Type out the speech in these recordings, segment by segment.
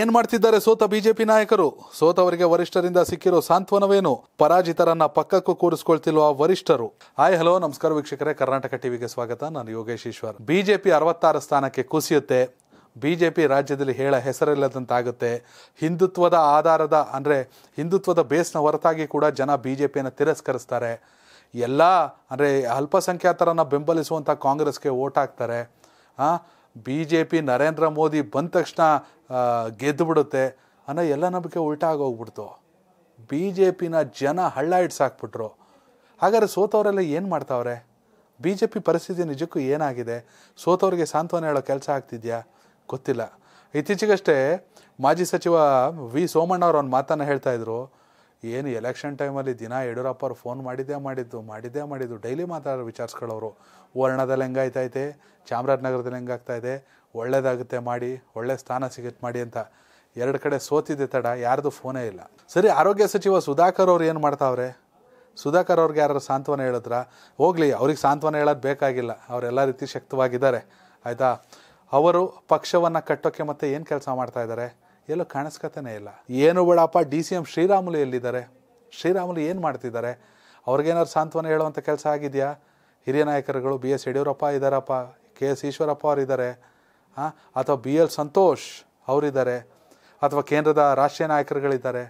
ಏನ್ ಮಾಡ್ತಿದ್ದಾರೆ ಸೋತ ಬಿಜೆಪಿ ನಾಯಕರು ಸೋತವರಿಗೆ ವರಿಷ್ಠರಿಂದ ಸಿಕ್ಕಿರೋ ಸಾಂತ್ವನವೇನು ಪರಾಜಿತರನ್ನ ಪಕ್ಕಕ್ಕೂ ಕೂರಿಸಿಕೊಳ್ತಿಲ್ವ ವರಿಷ್ಠರು ಹಾಯ್ ಹಲೋ ನಮಸ್ಕಾರ ವೀಕ್ಷಕರೇ ಕರ್ನಾಟಕ ಟಿವಿಗೆ ಸ್ವಾಗತ ನಾನು ಯೋಗೇಶ್ ಬಿಜೆಪಿ ಅರವತ್ತಾರು ಸ್ಥಾನಕ್ಕೆ ಕುಸಿಯುತ್ತೆ ಬಿಜೆಪಿ ರಾಜ್ಯದಲ್ಲಿ ಹೇಳ ಹೆಸರಿಲ್ಲದಂತಾಗುತ್ತೆ ಹಿಂದುತ್ವದ ಆಧಾರದ ಅಂದ್ರೆ ಹಿಂದುತ್ವದ ಬೇಸ್ನ ಹೊರತಾಗಿ ಕೂಡ ಜನ ಬಿಜೆಪಿಯನ್ನು ತಿರಸ್ಕರಿಸ್ತಾರೆ ಎಲ್ಲ ಅಂದ್ರೆ ಅಲ್ಪಸಂಖ್ಯಾತರನ್ನ ಬೆಂಬಲಿಸುವಂತ ಕಾಂಗ್ರೆಸ್ಗೆ ಓಟ್ ಹಾಕ್ತಾರೆ B J P Narendra Modi ಬಂದ ತಕ್ಷಣ ಗೆದ್ದು ಬಿಡುತ್ತೆ ಅನ್ನೋ ಎಲ್ಲ ನಂಬಿಕೆ ಉಲ್ಟಾಗೋಗ್ಬಿಡ್ತು ಬಿ ಜೆ ಪಿನ ಜನ ಹಳ್ಳ ಇಡ್ಸಾಕ್ಬಿಟ್ರು ಹಾಗಾದ್ರೆ ಸೋತವರೆಲ್ಲ ಏನು ಮಾಡ್ತಾವ್ರೆ ಬಿ ಜೆ ಪಿ ಪರಿಸ್ಥಿತಿ ನಿಜಕ್ಕೂ ಏನಾಗಿದೆ ಸೋತವ್ರಿಗೆ ಸಾಂತ್ವನ ಹೇಳೋ ಕೆಲಸ ಆಗ್ತಿದ್ಯಾ ಗೊತ್ತಿಲ್ಲ ಇತ್ತೀಚೆಗಷ್ಟೇ ಮಾಜಿ ಸಚಿವ ವಿ ಸೋಮಣ್ಣ ಅವ್ರ ಒಂದು ಮಾತನ್ನು ಹೇಳ್ತಾಯಿದ್ರು ಏನು ಎಲೆಕ್ಷನ್ ಟೈಮಲ್ಲಿ ದಿನ ಯಡಿಯೂರಪ್ಪ ಫೋನ್ ಮಾಡಿದ್ದೇ ಮಾಡಿದ್ದು ಮಾಡಿದ್ದೇ ಮಾಡಿದ್ದು ಡೈಲಿ ಮಾತಾಡೋ ವಿಚಾರಿಸ್ಕೊಳ್ಳೋರು ವರ್ಣದಲ್ಲಿ ಹೆಂಗಾಯ್ತೈತೆ ಚಾಮರಾಜನಗರದಲ್ಲಿ ಹೆಂಗಾಗ್ತಾಯಿದೆ ಒಳ್ಳೇದಾಗುತ್ತೆ ಮಾಡಿ ಒಳ್ಳೆ ಸ್ಥಾನ ಸಿಗುತ್ತೆ ಮಾಡಿ ಅಂತ ಎರಡು ಕಡೆ ಸೋತಿದ್ದೆ ತಡ ಯಾರ್ದು ಫೋನೇ ಇಲ್ಲ ಸರಿ ಆರೋಗ್ಯ ಸಚಿವ ಸುಧಾಕರ್ ಅವ್ರು ಏನು ಮಾಡ್ತಾವ್ರೆ ಸುಧಾಕರ್ ಅವ್ರಿಗೆ ಯಾರು ಸಾಂತ್ವನ ಹೇಳಿದ್ರ ಹೋಗಲಿ ಅವ್ರಿಗೆ ಸಾಂತ್ವನ ಹೇಳೋದು ಬೇಕಾಗಿಲ್ಲ ಅವರೆಲ್ಲ ರೀತಿ ಶಕ್ತವಾಗಿದ್ದಾರೆ ಆಯಿತಾ ಅವರು ಪಕ್ಷವನ್ನು ಕಟ್ಟೋಕ್ಕೆ ಮತ್ತೆ ಏನು ಕೆಲಸ ಮಾಡ್ತಾ ಇದ್ದಾರೆ ಎಲ್ಲೂ ಕಾಣಿಸ್ಕತಾನೆ ಇಲ್ಲ ಏನು ಬೇಡಪ್ಪ ಡಿ ಸಿ ಎಂ ಶ್ರೀರಾಮುಲು ಎಲ್ಲಿದ್ದಾರೆ ಶ್ರೀರಾಮುಲು ಏನು ಮಾಡ್ತಿದ್ದಾರೆ ಅವ್ರಿಗೇನಾದ್ರು ಸಾಂತ್ವನ ಹೇಳುವಂಥ ಕೆಲಸ ಆಗಿದೆಯಾ ಹಿರಿಯ ನಾಯಕರುಗಳು ಬಿ ಎಸ್ ಯಡಿಯೂರಪ್ಪ ಇದ್ದಾರಪ್ಪ ಕೆ ಎಸ್ ಈಶ್ವರಪ್ಪ ಅವರಿದ್ದಾರೆ ಹಾಂ ಅಥವಾ ಬಿ ಎಲ್ ಸಂತೋಷ್ ಅವರಿದ್ದಾರೆ ಅಥವಾ ಕೇಂದ್ರದ ರಾಷ್ಟ್ರೀಯ ನಾಯಕರುಗಳಿದ್ದಾರೆ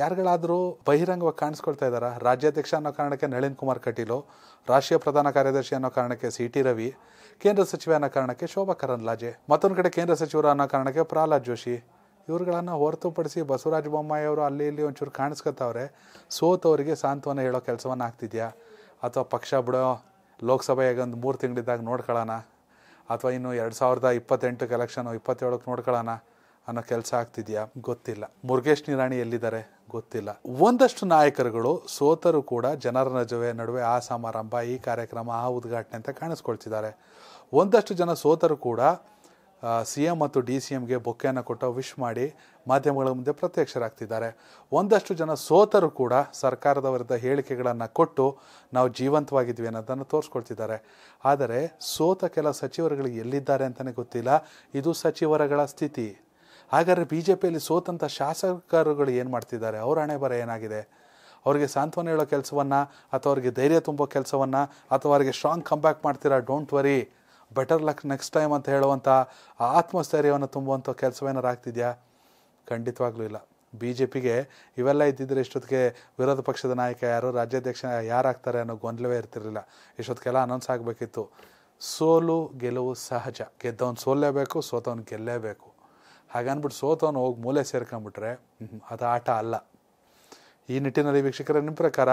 ಯಾರುಗಳಾದರೂ ಬಹಿರಂಗವಾಗಿ ಕಾಣಿಸ್ಕೊಳ್ತಾ ಇದ್ದಾರಾ ರಾಜ್ಯಾಧ್ಯಕ್ಷ ಅನ್ನೋ ಕಾರಣಕ್ಕೆ ನಳಿನ್ ಕುಮಾರ್ ಕಟೀಲು ರಾಷ್ಟ್ರೀಯ ಪ್ರಧಾನ ಕಾರ್ಯದರ್ಶಿ ಅನ್ನೋ ಕಾರಣಕ್ಕೆ ಸಿ ಟಿ ರವಿ ಕೇಂದ್ರ ಸಚಿವ ಅನ್ನೋ ಕಾರಣಕ್ಕೆ ಶೋಭಾ ಕರಂದ್ಲಾಜೆ ಮತ್ತೊಂದು ಕಡೆ ಕೇಂದ್ರ ಸಚಿವರು ಅನ್ನೋ ಕಾರಣಕ್ಕೆ ಪ್ರಹ್ಲಾದ್ ಜೋಶಿ ಇವ್ರುಗಳನ್ನು ಹೊರತುಪಡಿಸಿ ಬಸವರಾಜ ಬೊಮ್ಮಾಯಿಯವರು ಅಲ್ಲಿ ಇಲ್ಲಿ ಒಂಚೂರು ಕಾಣಿಸ್ಕೊತಾವ್ರೆ ಸೋತವರಿಗೆ ಸಾಂತ್ವನ ಹೇಳೋ ಕೆಲಸವನ್ನು ಆಗ್ತಿದೆಯಾ ಅಥವಾ ಪಕ್ಷ ಬಿಡೋ ಲೋಕಸಭೆಯಾಗ ಒಂದು ಮೂರು ತಿಂಗಳಿದ್ದಾಗ ನೋಡ್ಕೊಳ್ಳೋಣ ಅಥವಾ ಇನ್ನು ಎರಡು ಸಾವಿರದ ಇಪ್ಪತ್ತೆಂಟಕ್ಕೆ ಎಲೆಕ್ಷನ್ ಇಪ್ಪತ್ತೇಳಕ್ಕೆ ನೋಡ್ಕೊಳ್ಳೋಣ ಅನ್ನೋ ಕೆಲಸ ಆಗ್ತಿದೆಯಾ ಗೊತ್ತಿಲ್ಲ ಮುರುಗೇಶ್ ನಿರಾಣಿ ಎಲ್ಲಿದ್ದಾರೆ ಗೊತ್ತಿಲ್ಲ ಒಂದಷ್ಟು ನಾಯಕರುಗಳು ಸೋತರು ಕೂಡ ಜನರ ನಜುವೆ ನಡುವೆ ಆ ಸಮಾರಂಭ ಈ ಕಾರ್ಯಕ್ರಮ ಆ ಉದ್ಘಾಟನೆ ಅಂತ ಕಾಣಿಸ್ಕೊಳ್ತಿದ್ದಾರೆ ಒಂದಷ್ಟು ಜನ ಸೋತರು ಕೂಡ ಸಿ ಎಂ ಮತ್ತು ಡಿ ಸಿ ಎಂಗೆ ಬೊಕ್ಕೆಯನ್ನು ಕೊಟ್ಟು ವಿಶ್ ಮಾಡಿ ಮಾಧ್ಯಮಗಳ ಮುಂದೆ ಪ್ರತ್ಯಕ್ಷರಾಗ್ತಿದ್ದಾರೆ ಒಂದಷ್ಟು ಜನ ಸೋತರು ಕೂಡ ಸರ್ಕಾರದ ವಿರುದ್ಧ ಹೇಳಿಕೆಗಳನ್ನು ಕೊಟ್ಟು ನಾವು ಜೀವಂತವಾಗಿದ್ವಿ ಅನ್ನೋದನ್ನು ತೋರಿಸ್ಕೊಳ್ತಿದ್ದಾರೆ ಆದರೆ ಸೋತ ಕೆಲ ಸಚಿವರುಗಳು ಎಲ್ಲಿದ್ದಾರೆ ಅಂತಲೇ ಗೊತ್ತಿಲ್ಲ ಇದು ಸಚಿವರಗಳ ಸ್ಥಿತಿ ಹಾಗಾದರೆ ಬಿ ಜೆ ಪಿಯಲ್ಲಿ ಸೋತಂಥ ಶಾಸಕರುಗಳು ಏನು ಮಾಡ್ತಿದ್ದಾರೆ ಅವ್ರ ಹಣೆ ಬರ ಏನಾಗಿದೆ ಅವರಿಗೆ ಸಾಂತ್ವನ ಹೇಳೋ ಕೆಲಸವನ್ನು ಅಥವಾ ಅವರಿಗೆ ಧೈರ್ಯ ತುಂಬೋ ಕೆಲಸವನ್ನು ಅಥವಾ ಅವರಿಗೆ ಸ್ಟ್ರಾಂಗ್ ಕಂಬ್ಯಾಕ್ ಮಾಡ್ತೀರಾ don't worry better luck next time ಅಂತ ಹೇಳುವಂಥ ಆತ್ಮಸ್ಥೈರ್ಯವನ್ನು ತುಂಬುವಂಥ ಕೆಲಸವೇನಾರು ಆಗ್ತಿದೆಯಾ ಖಂಡಿತವಾಗ್ಲೂ ಇಲ್ಲ ಬಿ ಜೆ ಪಿಗೆ ಇವೆಲ್ಲ ಇದ್ದಿದ್ದರೆ ಇಷ್ಟೊತ್ತಿಗೆ ವಿರೋಧ ಪಕ್ಷದ ನಾಯಕ ಯಾರು ರಾಜ್ಯಾಧ್ಯಕ್ಷ ಯಾರಾಗ್ತಾರೆ ಅನ್ನೋ ಗೊಂದಲವೇ ಇರ್ತಿರಲಿಲ್ಲ ಇಷ್ಟೊತ್ತಿಗೆಲ್ಲ ಅನೌನ್ಸ್ ಆಗಬೇಕಿತ್ತು ಸೋಲು ಗೆಲುವು ಸಹಜ ಗೆದ್ದವನು ಸೋಲೇಬೇಕು ಸೋತವನು ಗೆಲ್ಲೇಬೇಕು ಹಾಗನ್ಬಿಟ್ಟು ಸೋತವನು ಹೋಗಿ ಮೂಲೆ ಸೇರ್ಕೊಂಡ್ಬಿಟ್ರೆ ಅದು ಆಟ ಅಲ್ಲ ಈ ನಿಟ್ಟಿನಲ್ಲಿ ವೀಕ್ಷಕರ ನಿಮ್ಮ ಪ್ರಕಾರ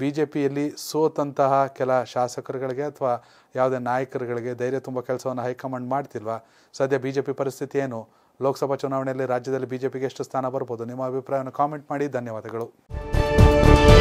ಬಿ ಜೆ ಪಿಯಲ್ಲಿ ಸೋತಂತಹ ಕೆಲ ಶಾಸಕರುಗಳಿಗೆ ಅಥವಾ ಯಾವುದೇ ನಾಯಕರುಗಳಿಗೆ ಧೈರ್ಯ ತುಂಬ ಕೆಲಸವನ್ನು ಹೈಕಮಾಂಡ್ ಮಾಡ್ತಿಲ್ವಾ ಸದ್ಯ ಬಿ ಜೆ ಪಿ ಪರಿಸ್ಥಿತಿ ಏನು ಲೋಕಸಭಾ ಚುನಾವಣೆಯಲ್ಲಿ ರಾಜ್ಯದಲ್ಲಿ ಬಿ ಜೆ ಪಿಗೆ ಎಷ್ಟು ಸ್ಥಾನ ಬರ್ಬೋದು ನಿಮ್ಮ ಅಭಿಪ್ರಾಯವನ್ನು ಕಾಮೆಂಟ್ ಮಾಡಿ ಧನ್ಯವಾದಗಳು